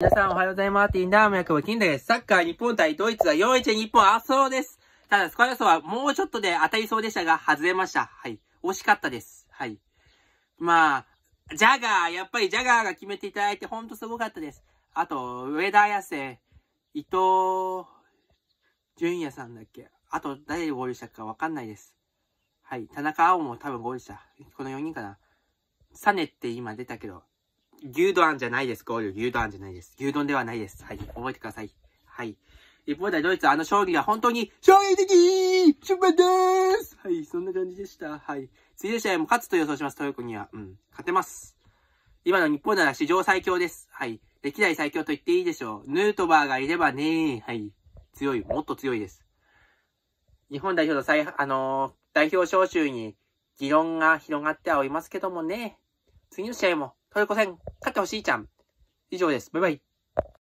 皆さんおはようございます。インダーム役は金田です。サッカー日本対ドイツは4-1で日本あそうです。ただ、スコア予想はもうちょっとで当たりそうでしたが、外れました。はい。惜しかったです。はい。まあ、ジャガー、やっぱりジャガーが決めていただいて、ほんとすごかったです。あと、上田綺世、伊藤淳也さんだっけあと、誰合ルしたかわかんないです。はい。田中碧も多分合ルした。この4人かな。サネって今出たけど、牛丼じゃないです。ゴール。牛丼じゃないです。牛丼ではないです。はい。覚えてください。はい。一方でドイツ、あの将棋が本当に、衝撃的出版でーすはい、そんな感じでした。はい。次の試合も勝つと予想します、トヨコには。うん。勝てます。今の日本なら史上最強です。はい。歴代最強と言っていいでしょう。ヌートバーがいればねはい。強い。もっと強いです。日本代表の最、あのー、代表招集に議論が広がってはおりますけどもね。次の試合もトルコ戦勝ってほしいじゃん。以上です。バイバイ。